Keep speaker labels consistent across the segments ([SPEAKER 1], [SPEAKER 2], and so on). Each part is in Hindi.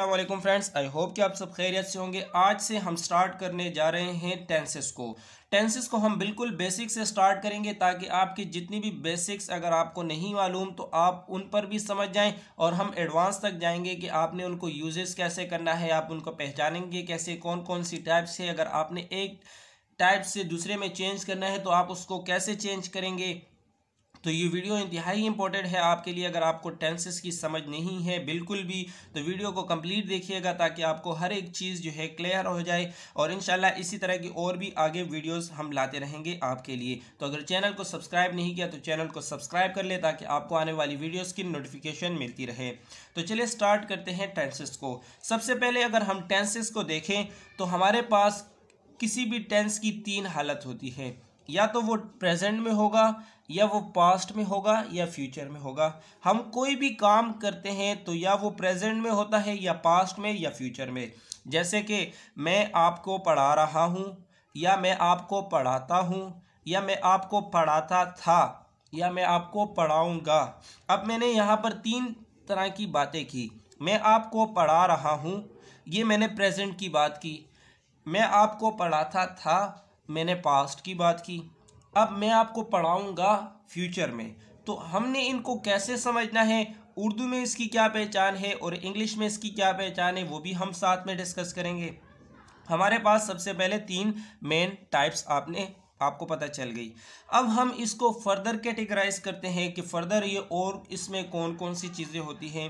[SPEAKER 1] असलम फ्रेंड्स आई होप कि आप सब खैरियत से होंगे आज से हम स्टार्ट करने जा रहे हैं टेंसेस को टेंसेस को हम बिल्कुल बेसिक से स्टार्ट करेंगे ताकि आपकी जितनी भी बेसिक्स अगर आपको नहीं मालूम तो आप उन पर भी समझ जाएं और हम एडवांस तक जाएंगे कि आपने उनको यूजेस कैसे करना है आप उनको पहचानेंगे कैसे कौन कौन सी टाइप से अगर आपने एक टाइप से दूसरे में चेंज करना है तो आप उसको कैसे चेंज करेंगे तो ये वीडियो इंतहाई इंपॉर्टेंट है आपके लिए अगर आपको टेंसेस की समझ नहीं है बिल्कुल भी तो वीडियो को कंप्लीट देखिएगा ताकि आपको हर एक चीज़ जो है क्लियर हो जाए और इन इसी तरह की और भी आगे वीडियोज़ हम लाते रहेंगे आपके लिए तो अगर चैनल को सब्सक्राइब नहीं किया तो चैनल को सब्सक्राइब कर ले ताकि आपको आने वाली वीडियोज़ की नोटिफिकेशन मिलती रहे तो चलिए स्टार्ट करते हैं टेंसेस को सबसे पहले अगर हम टेंसेस को देखें तो हमारे पास किसी भी टेंस की तीन हालत होती है या तो वो प्रेजेंट में होगा या वो पास्ट में होगा या फ्यूचर में होगा हम कोई भी काम करते हैं तो या वो प्रेजेंट में होता है या पास्ट में या फ्यूचर में जैसे कि मैं आपको पढ़ा रहा हूँ या मैं आपको पढ़ाता हूँ या मैं आपको पढ़ाता था या मैं आपको पढ़ाऊँगा अब मैंने यहाँ पर तीन तरह की बातें की मैं आपको पढ़ा रहा हूँ ये मैंने प्रेजेंट की बात की मैं आपको पढ़ाता था मैंने पास्ट की बात की अब मैं आपको पढ़ाऊँगा फ्यूचर में तो हमने इनको कैसे समझना है उर्दू में इसकी क्या पहचान है और इंग्लिश में इसकी क्या पहचान है वो भी हम साथ में डिस्कस करेंगे हमारे पास सबसे पहले तीन मेन टाइप्स आपने आपको पता चल गई अब हम इसको फर्दर कैटेगराइज करते हैं कि फर्दर ये और इसमें कौन कौन सी चीज़ें होती हैं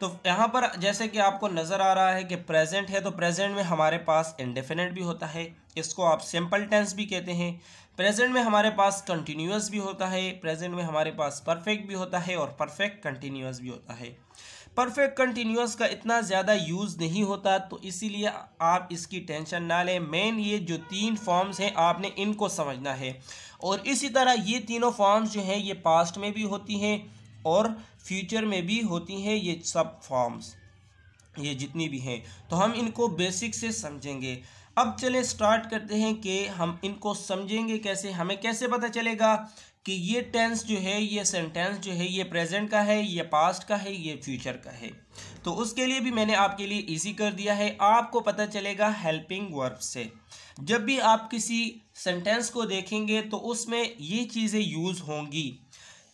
[SPEAKER 1] तो यहाँ पर जैसे कि आपको नज़र आ रहा है कि प्रेजेंट है तो प्रेजेंट में हमारे पास इंडेफिनेट भी होता है इसको आप सिंपल टेंस भी कहते हैं प्रेजेंट में हमारे पास कंटिन्यूस भी होता है प्रेजेंट में हमारे पास परफेक्ट भी होता है और परफेक्ट कंटिन्यूस भी होता है परफेक्ट कंटिन्यूस का इतना ज़्यादा यूज़ नहीं होता तो इसीलिए आप इसकी टेंशन ना लें मेन ये जो तीन फॉर्म्स हैं आपने इनको समझना है और इसी तरह ये तीनों फॉर्म्स जो हैं ये पास्ट में भी होती हैं और फ्यूचर में भी होती हैं ये सब फॉर्म्स ये जितनी भी हैं तो हम इनको बेसिक से समझेंगे अब चले स्टार्ट करते हैं कि हम इनको समझेंगे कैसे हमें कैसे पता चलेगा कि ये टेंस जो है ये सेंटेंस जो है ये प्रेजेंट का है ये पास्ट का है ये फ्यूचर का है तो उसके लिए भी मैंने आपके लिए इजी कर दिया है आपको पता चलेगा हेल्पिंग वर्ब से जब भी आप किसी सेंटेंस को देखेंगे तो उसमें ये चीज़ें यूज़ होंगी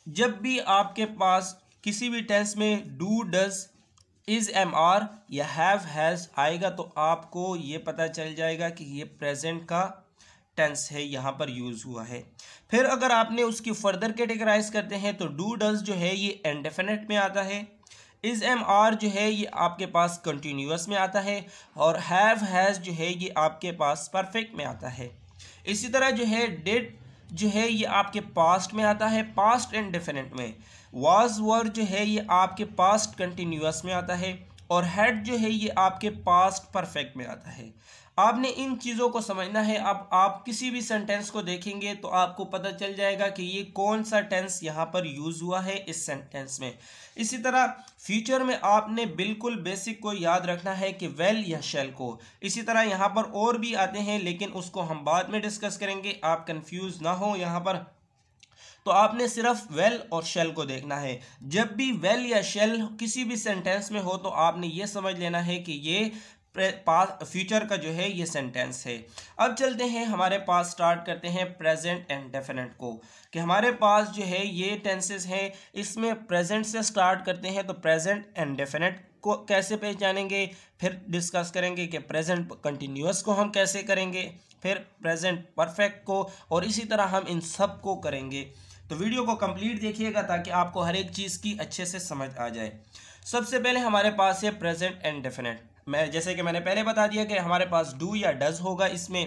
[SPEAKER 1] जब भी आपके पास किसी भी टेंस में do does is am are या हैव हैज़ आएगा तो आपको ये पता चल जाएगा कि ये प्रेजेंट का टेंस है यहाँ पर यूज़ हुआ है फिर अगर आपने उसकी फर्दर कैटेगराइज करते हैं तो डू डज जो है ये इनडेफिनेट में आता है इज़ एम आर जो है ये आपके पास कंटिन्यूस में आता है और हैव हैज़ जो है ये आपके पास परफेक्ट में आता है इसी तरह जो है डिड जो है ये आपके पास्ट में आता है पास्ट एंड डेफिनेट में वाज वर जो है ये आपके पास्ट कंटिन्यूस में आता है और हेड जो है ये आपके पास्ट परफेक्ट में आता है आपने इन चीज़ों को समझना है अब आप किसी भी सेंटेंस को देखेंगे तो आपको पता चल जाएगा कि ये कौन सा टेंस यहाँ पर यूज़ हुआ है इस सेंटेंस में इसी तरह फ्यूचर में आपने बिल्कुल बेसिक को याद रखना है कि वेल या शेल को इसी तरह यहाँ पर और भी आते हैं लेकिन उसको हम बाद में डिस्कस करेंगे आप कन्फ्यूज ना हो यहाँ पर तो आपने सिर्फ वेल और शेल को देखना है जब भी वेल या शेल किसी भी सेंटेंस में हो तो आपने ये समझ लेना है कि ये पास फ्यूचर का जो है ये सेंटेंस है अब चलते हैं हमारे पास स्टार्ट करते हैं प्रेजेंट एंड डेफिनेट को कि हमारे पास जो है ये टेंसेस हैं इसमें प्रेजेंट से स्टार्ट करते हैं तो प्रेजेंट एंड डेफिनेट को कैसे पहचानेंगे फिर डिस्कस करेंगे कि प्रेजेंट कंटिन्यूस को हम कैसे करेंगे फिर प्रेजेंट परफेक्ट को और इसी तरह हम इन सब को करेंगे तो वीडियो को कंप्लीट देखिएगा ताकि आपको हर एक चीज़ की अच्छे से समझ आ जाए सबसे पहले हमारे पास है प्रेजेंट एंड डेफिनेट मैं जैसे कि मैंने पहले बता दिया कि हमारे पास डू या डज होगा इसमें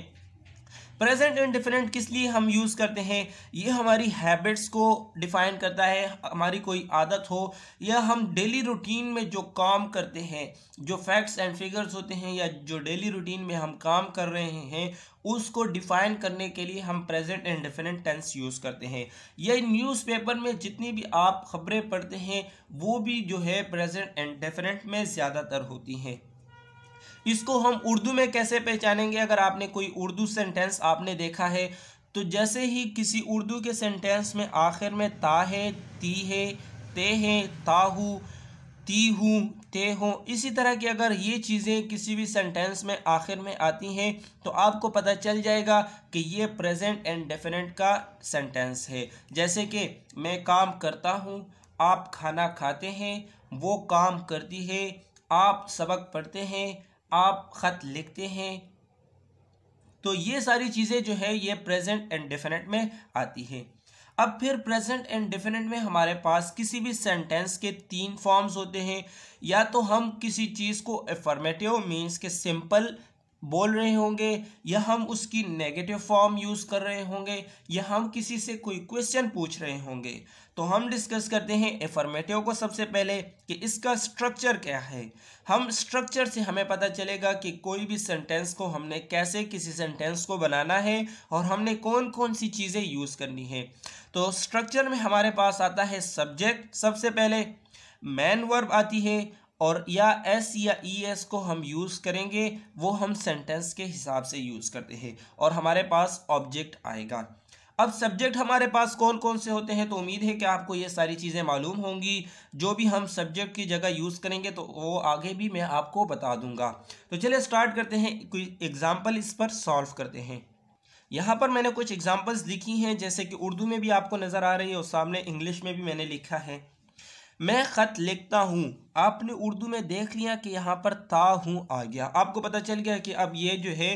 [SPEAKER 1] प्रेजेंट डिफरेंट किस लिए हम यूज़ करते हैं ये हमारी हैबिट्स को डिफाइन करता है हमारी कोई आदत हो या हम डेली रूटीन में जो काम करते हैं जो फैक्ट्स एंड फिगर्स होते हैं या जो डेली रूटीन में हम काम कर रहे हैं उसको डिफाइन करने के लिए हम present indefinite tense use करते हैं या न्यूज़पेपर में जितनी भी आप खबरें पढ़ते हैं वो भी जो है प्रेजेंट एंड डिफरेंट में ज़्यादातर होती हैं इसको हम उर्दू में कैसे पहचानेंगे अगर आपने कोई उर्दू सेंटेंस आपने देखा है तो जैसे ही किसी उर्दू के सेंटेंस में आखिर में ता है ती है ते है ताहू ती हूँ ते हों इसी तरह की अगर ये चीज़ें किसी भी सेंटेंस में आखिर में आती हैं तो आपको पता चल जाएगा कि ये प्रेजेंट एंड डेफिनेट का सेंटेंस है जैसे कि मैं काम करता हूँ आप खाना खाते हैं वो काम करती है आप सबक पढ़ते हैं आप ख़त लिखते हैं तो ये सारी चीज़ें जो है ये प्रेजेंट एंड डिफिनेट में आती हैं अब फिर प्रेजेंट एंड डिफिनेट में हमारे पास किसी भी सेंटेंस के तीन फॉर्म्स होते हैं या तो हम किसी चीज़ को एफर्मेटिव मीन्स के सिंपल बोल रहे होंगे या हम उसकी नेगेटिव फॉर्म यूज़ कर रहे होंगे या हम किसी से कोई क्वेश्चन पूछ रहे होंगे तो हम डिस्कस करते हैं एफर्मेटिव को सबसे पहले कि इसका स्ट्रक्चर क्या है हम स्ट्रक्चर से हमें पता चलेगा कि कोई भी सेंटेंस को हमने कैसे किसी सेंटेंस को बनाना है और हमने कौन कौन सी चीज़ें यूज़ करनी है तो स्ट्रक्चर में हमारे पास आता है सब्जेक्ट सबसे पहले मैन वर्ब आती है और या एस या ई e एस को हम यूज़ करेंगे वो हम सेंटेंस के हिसाब से यूज़ करते हैं और हमारे पास ऑब्जेक्ट आएगा अब सब्जेक्ट हमारे पास कौन कौन से होते हैं तो उम्मीद है कि आपको ये सारी चीज़ें मालूम होंगी जो भी हम सब्जेक्ट की जगह यूज़ करेंगे तो वो आगे भी मैं आपको बता दूंगा तो चलिए स्टार्ट करते हैं कोई एग्ज़ाम्पल इस पर सॉल्व करते हैं यहाँ पर मैंने कुछ एग्ज़ाम्पल्स लिखी हैं जैसे कि उर्दू में भी आपको नज़र आ रही है और सामने इंग्लिश में भी मैंने लिखा है मैं ख़त लिखता हूँ आपने उर्दू में देख लिया कि यहाँ पर ता हूँ आ गया आपको पता चल गया कि अब ये जो है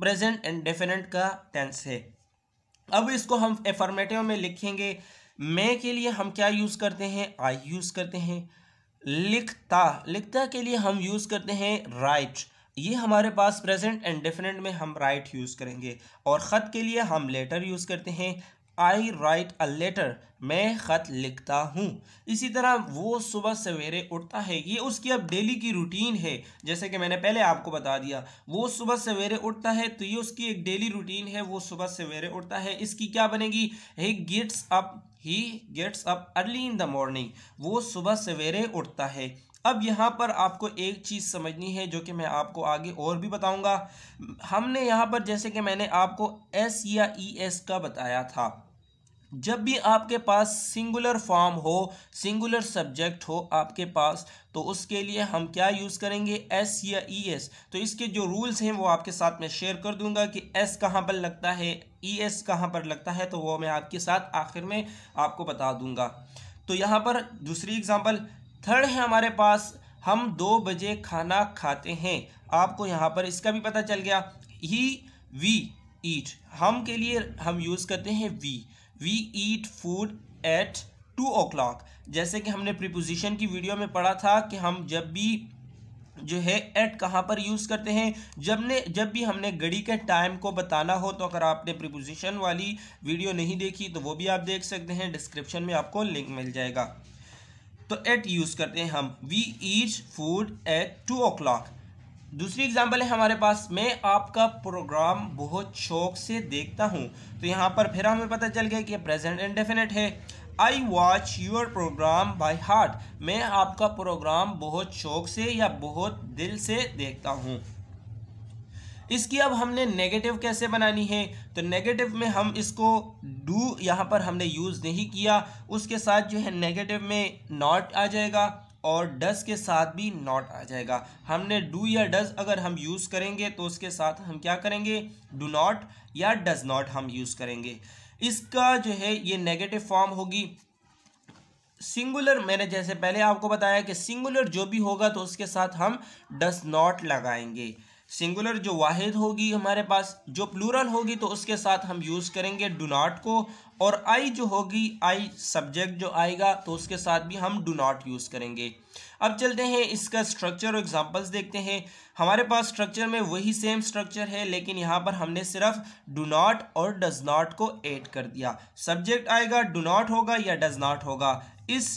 [SPEAKER 1] प्रेजेंट एंड डेफिनेट का टेंस है अब इसको हम एफर्मेटिव में लिखेंगे मैं के लिए हम क्या यूज़ करते हैं आई यूज़ करते हैं लिखता लिखता के लिए हम यूज़ करते हैं राइट ये हमारे पास प्रेजेंट एंड डेफिनेट में हम राइट यूज़ करेंगे और ख़त के लिए हम लेटर यूज़ करते हैं आई राइट अ लेटर मैं ख़त लिखता हूँ इसी तरह वो सुबह सवेरे उठता है ये उसकी अब डेली की रूटीन है जैसे कि मैंने पहले आपको बता दिया वो सुबह सवेरे उठता है तो ये उसकी एक डेली रूटीन है वो सुबह सवेरे उठता है इसकी क्या बनेगी he gets up he gets up early in the morning वो सुबह सवेरे उठता है अब यहाँ पर आपको एक चीज़ समझनी है जो कि मैं आपको आगे और भी बताऊँगा हमने यहाँ पर जैसे कि मैंने आपको एस या ई e एस का बताया था जब भी आपके पास सिंगुलर फॉर्म हो सिंगुलर सब्जेक्ट हो आपके पास तो उसके लिए हम क्या यूज़ करेंगे एस या ई e एस तो इसके जो रूल्स हैं वो आपके साथ में शेयर कर दूंगा कि एस कहाँ पर लगता है ई e एस कहाँ पर लगता है तो वो मैं आपके साथ आखिर में आपको बता दूंगा तो यहाँ पर दूसरी एग्ज़ाम्पल थर्ड है हमारे पास हम दो बजे खाना खाते हैं आपको यहाँ पर इसका भी पता चल गया ही वी ईट हम के लिए हम यूज़ करते हैं we we eat food at two o'clock जैसे कि हमने प्रिपोजिशन की वीडियो में पढ़ा था कि हम जब भी जो है एट कहाँ पर यूज़ करते हैं जब ने जब भी हमने घड़ी के टाइम को बताना हो तो अगर आपने प्रिपोजिशन वाली वीडियो नहीं देखी तो वो भी आप देख सकते हैं डिस्क्रिप्शन में आपको लिंक मिल जाएगा तो एट यूज़ करते हैं हम we eat food at two o'clock दूसरी एग्जांपल है हमारे पास मैं आपका प्रोग्राम बहुत शौक से देखता हूँ तो यहाँ पर फिर हमें पता चल गया कि प्रेजेंट इंडेफिनेट है I watch your programme by heart मैं आपका प्रोग्राम बहुत शौक से या बहुत दिल से देखता हूँ इसकी अब हमने नेगेटिव कैसे बनानी है तो नेगेटिव में हम इसको डू यहाँ पर हमने यूज़ नहीं किया उसके साथ जो है नेगेटिव में नॉट आ जाएगा और डज के साथ भी नॉट आ जाएगा हमने डू या डज अगर हम यूज़ करेंगे तो उसके साथ हम क्या करेंगे डू नॉट या डज नॉट हम यूज़ करेंगे इसका जो है ये नेगेटिव फॉर्म होगी सिंगुलर मैंने जैसे पहले आपको बताया कि सिंगुलर जो भी होगा तो उसके साथ हम डज नॉट लगाएंगे सिंगुलर जो वाहिद होगी हमारे पास जो प्लूरल होगी तो उसके साथ हम यूज़ करेंगे डू नाट को और आई जो होगी आई सब्जेक्ट जो आएगा तो उसके साथ भी हम डू नाट यूज़ करेंगे अब चलते हैं इसका स्ट्रक्चर और एग्जांपल्स देखते हैं हमारे पास स्ट्रक्चर में वही सेम स्ट्रक्चर है लेकिन यहाँ पर हमने सिर्फ डू नाट और डज नाट को एड कर दिया सब्जेक्ट आएगा डू नाट होगा या डज नाट होगा इस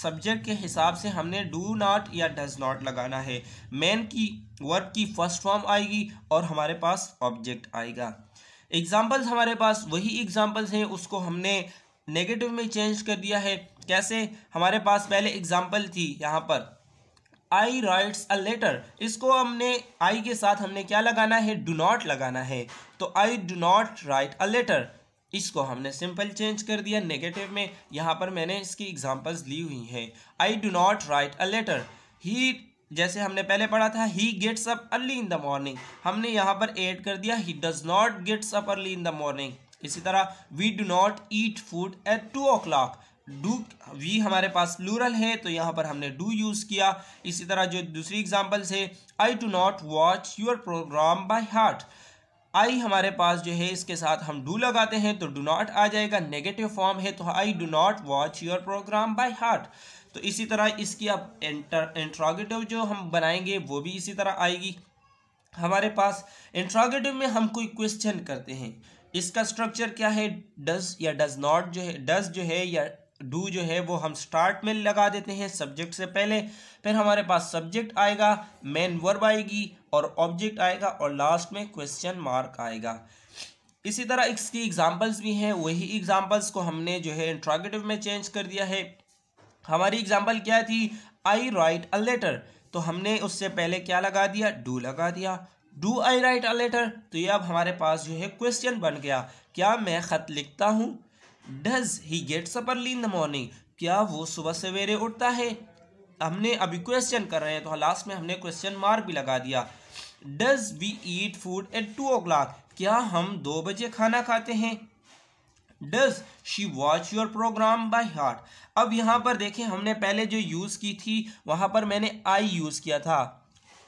[SPEAKER 1] सब्जेक्ट के हिसाब से हमने डू नॉट या डज नॉट लगाना है मैन की वर्क की फर्स्ट फॉर्म आएगी और हमारे पास ऑब्जेक्ट आएगा एग्जाम्पल्स हमारे पास वही एग्जाम्पल्स हैं उसको हमने नेगेटिव में चेंज कर दिया है कैसे हमारे पास पहले एग्जाम्पल थी यहाँ पर आई राइट्स अ लेटर इसको हमने आई के साथ हमने क्या लगाना है डू नॉट लगाना है तो I do not write a letter इसको हमने सिंपल चेंज कर दिया नेगेटिव में यहाँ पर मैंने इसकी एग्जांपल्स ली हुई हैं I do not write a letter ही जैसे हमने पहले पढ़ा था he gets up early in the morning हमने यहाँ पर ऐड कर दिया he does not gets up early in the morning इसी तरह we do not eat food at two o'clock do we हमारे पास प्लूरल है तो यहाँ पर हमने डू यूज़ किया इसी तरह जो दूसरी एग्जाम्पल्स है I do not watch your programme by heart आई हमारे पास जो है इसके साथ हम डू लगाते हैं तो डू नॉट आ जाएगा नेगेटिव फॉर्म है तो I do not watch your programme by heart तो इसी तरह इसकी अब इंट्रोगेटिव जो हम बनाएंगे वो भी इसी तरह आएगी हमारे पास इंट्रोगेटिव में हम कोई क्वेश्चन करते हैं इसका स्ट्रक्चर क्या है डज या डज नॉट जो है डज जो है या डू जो है वो हम स्टार्ट में लगा देते हैं सब्जेक्ट से पहले फिर हमारे पास सब्जेक्ट आएगा मेन वर्ब आएगी और ऑब्जेक्ट आएगा और लास्ट में क्वेश्चन मार्क आएगा इसी तरह इसकी एग्जांपल्स भी हैं वही एग्जांपल्स को हमने जो है इंट्रागेटिव में चेंज कर दिया है हमारी एग्जांपल क्या थी आई राइट अ लेटर तो हमने उससे पहले क्या लगा दिया डू लगा दिया do I write a letter तो ये अब हमारे पास जो है क्वेश्चन बन गया क्या मैं ख़त लिखता हूँ does he get up early in the morning क्या वो सुबह सवेरे उठता है हमने अभी क्वेश्चन कर रहे हैं तो लास्ट में हमने क्वेश्चन मार्क भी लगा दिया does we eat food at two o'clock क्या हम दो बजे खाना खाते हैं does she watch your programme by heart अब यहाँ पर देखें हमने पहले जो यूज़ की थी वहाँ पर मैंने आई यूज़ किया था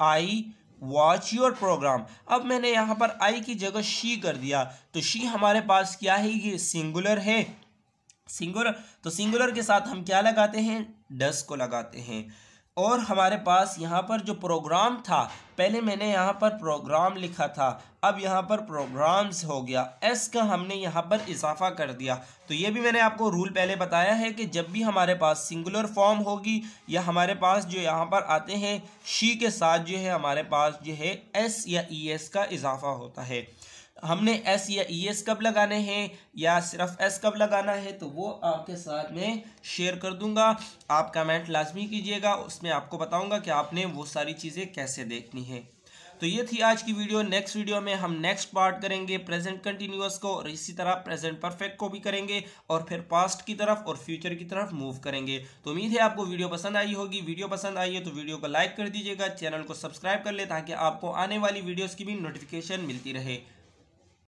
[SPEAKER 1] आई वॉच योर प्रोग्राम अब मैंने यहाँ पर आई की जगह शी कर दिया तो शी हमारे पास क्या है ये सिंगुलर है सिंगुलर तो सिंगुलर के साथ हम क्या लगाते हैं डस को लगाते हैं और हमारे पास यहाँ पर जो प्रोग्राम था पहले मैंने यहाँ पर प्रोग्राम लिखा था अब यहाँ पर प्रोग्राम्स हो गया एस का हमने यहाँ पर इजाफा कर दिया तो ये भी मैंने आपको रूल पहले बताया है कि जब भी हमारे पास सिंगुलर फॉर्म होगी या हमारे पास जो यहाँ पर आते हैं शी के साथ जो है हमारे पास जो है एस या ई e एस का इजाफा होता है हमने एस या ई e एस कब लगाने हैं या सिर्फ एस कब लगाना है तो वो आपके साथ में शेयर कर दूंगा आप कमेंट लाजमी कीजिएगा उसमें आपको बताऊंगा कि आपने वो सारी चीज़ें कैसे देखनी है तो ये थी आज की वीडियो नेक्स्ट वीडियो में हम नेक्स्ट पार्ट करेंगे प्रेजेंट कंटिन्यूस को और इसी तरह प्रेजेंट परफेक्ट को भी करेंगे और फिर पास्ट की तरफ और फ्यूचर की तरफ मूव करेंगे तो उम्मीद है आपको वीडियो पसंद आई होगी वीडियो पसंद आई है तो वीडियो को लाइक कर दीजिएगा चैनल को सब्सक्राइब कर ले ताकि आपको आने वाली वीडियोज़ की भी नोटिफिकेशन मिलती रहे